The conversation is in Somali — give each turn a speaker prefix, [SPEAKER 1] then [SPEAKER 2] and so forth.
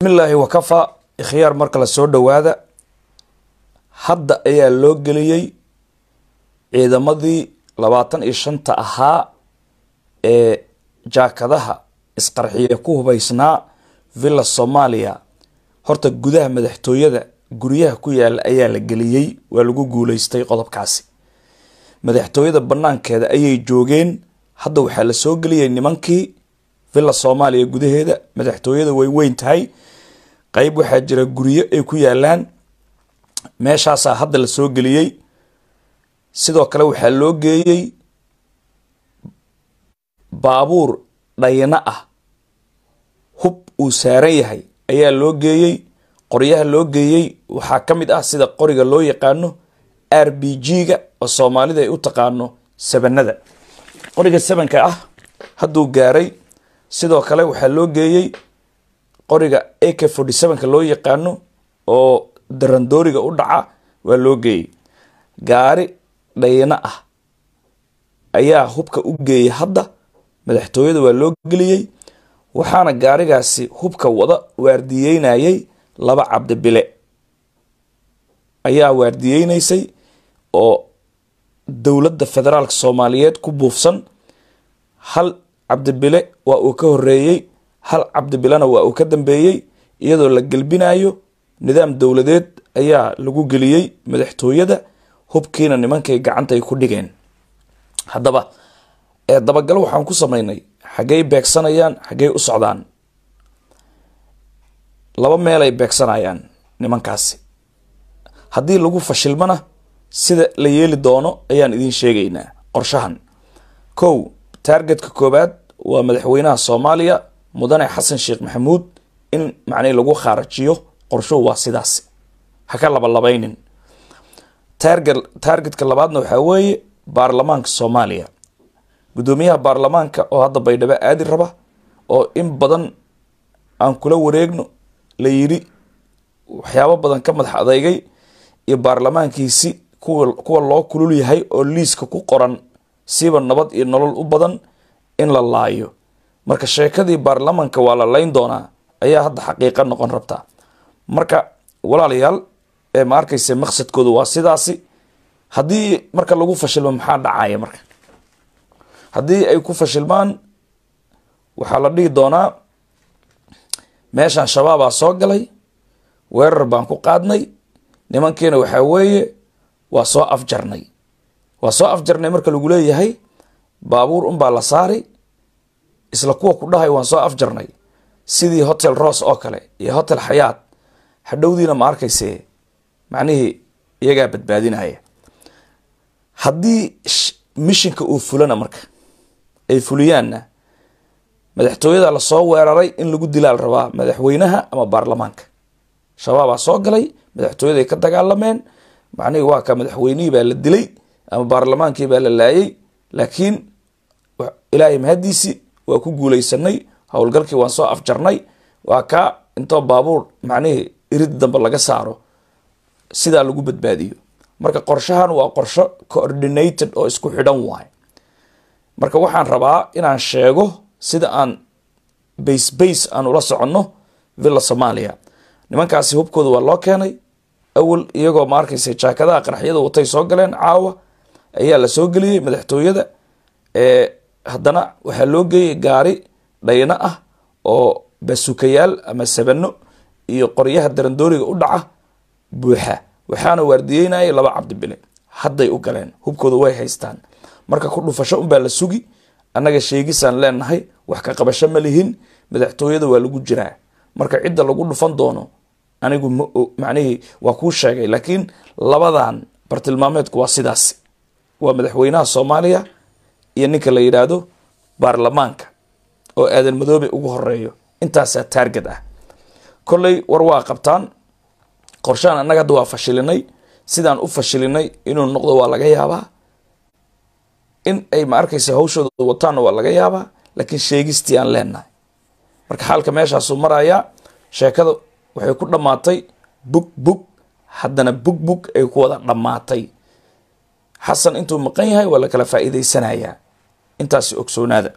[SPEAKER 1] bismillaahi wakafa ikhyaar marka la soo dhowaada hadda ayaa loo geliyey ciidamadii labaatan iyo shanta ahaa ee jaakadaha isqarxiya ku hubaysnaa villa soomaaliya horta gudaha madaxtooyada guryaha ku yaalla ayaa la geliyey waa lagu guuleystay qodobkaasi madaxtooyada banaankeeda ayay joogeen hadda waxaa la soo geliyey nimankii villa soomaaliya gudaheeda madaxtooyada way weyn tahay qeyb waxaa jira guryo ay ku yaalaan meeshaasaa ah hadda la soo geliyey sidoo kale waxaa loo geeyey baabuur dhayna ah hub uu saaran yahay ayaa loo geeyey qoryaha loo geeyey waxaa ka mid ah sida qoriga loo yaqaano r b g-ga oo soomaalida ay u taqaano sabanada qoriga sabanka ah hadduu gaaray sidoo kale waxaa loo geeyey qoriga a k forty sevenka loo yaqaano oo darandooriga u dhaca waa loo geeyey gaari dhayna ah ayaa hubka u geeyey hadda madaxtooyada waa loo geliyey waxaana gaarigaasi hubka wada waardiyeynayay laba cabdibile ayaa waardiyeynaysay oo dowladda federaalka soomaaliyeed ku buufsan hal cabdibile waa uu ka horeeyey hal cabdibilena waa uu ka dambeeyey iyadoo la gelbinaayo nidaam dowladeed ayaa lagu geliyey madaxtooyada hubkiina nimankay gacantay ku dhigeen haddaba dabagalo waxaan ku sameynay xaggey beegsanayaan xaggey u socdaan laba meelay beegsanayaan nimankaasi haddii lagu fashilmana sida la yeeli doono ayaan idiin sheegaynaa qorshahan kow taargetka koobaad waa madaxweynaha soomaaliya mudane xasan sheekh maxamuud in macnii lagu khaarajiyo qorshuhu waa sidaas ha ka labalabaynin taarge taargetka labaadna waxaa weeye baarlamaanka soomaaliya guddoomiyaha baarlamaanka oo hadda baydhabo aadi raba oo in badan aan kula wareegno la yidhi waxyaabo badan ka madax adeygay iyo baarlamaankiisi kuwa kuwa loo kulul yahay oo liiska ku qoran siiba nabad iyo nolol u badan in la laayo marka sheekadii baarlamanka waa la layn doonaa ayaa hadda xaqiiqa noqon rabta marka walaalayaal ma arkayse maqsadkoodu waa sidaasi haddii marka lagu fashilmo maxaa dhacaya marka haddii ay ku fashilmaan waxaa la dhigi doonaa meeshan shabaabaa soo galay weerar baan ku qaadnay nimankiina waxaa weeye waa soo afjarnay waa soo afjarnay marka lagu leeyahay baabuur unbaa la saaray isla kuwa ku dhahay waan soo afjarnay sidii hotel ross oo kale iyo hotel xayaat hadhowdiina ma arkayse macnihii iyagaa badbaadinaya haddii mishinka uu fulana marka ay fuliyaanna madaxtooyada lasoo weeraray in lagu dilaal rabaa madaxweynaha ama baarlamaanka shabaabaa soo galay madaxtooyaday ka dagaalameen macnihii waa ka madaxweynihii baa la dilay ama baarlamaankii baa la laayay laakiin ilaahay mahadiisii waa ku guuleysanay howlgalkii waan soo afjarnay waa ka intoo baabuur macnihii iridi dambe laga saaro sidaa lagu badbaadiyo marka qorshahan waa qorsho coordinated oo isku xidhan waay marka waxaan rabaa inaan sheego sida aan base base aan ula soconno villa somalia nimankaasi hubkooda waa loo keenay awal iyagoo ma arkaysa jaakadaha qaraxyada watay soo galeen caawa ayaa lasoo geliyey madaxtooyada ee haddana waxaa loo geeyay gaari dhayno ah oo basukayaal ama sabano iyo qoryaha darandooriga u dhaca buuxa waxaana waardiyeynayay laba cabdi bile hadday u galeen hubkooda way haystaan marka ku dhufasho unbaa la sugi annaga sheegisaan leenahay wax ka qabasho ma lihin madaxtooyada waa lagu jiraa marka cidda lagu dhufan doono anigu macnihii waa kuu sheegay laakiin labadan bartilmaameedku waa sidaas waa madaxweynaha soomaaliya iyo ninka la yidhaahdo baarlamaanka oo aadan madoobe ugu horeeyo intaasaa taarged ah kolley war waa qabtaan qorshaan annaga hadda waa fashilinay sidaan u fashilinay inuu noqdo waa laga yaabaa in ay ma arkaysa hawshooda wataanna waa laga yaabaa laakiin sheegistii aan leenahay marka xaalka meeshaasuu marayaa sheekada waxay ku dhammaatay bug bug haddana bug bug ay ku wada dhammaatay xasan intuu maqan yahay waa la kala faa'iidaysanayaa intaasi ogsoonaada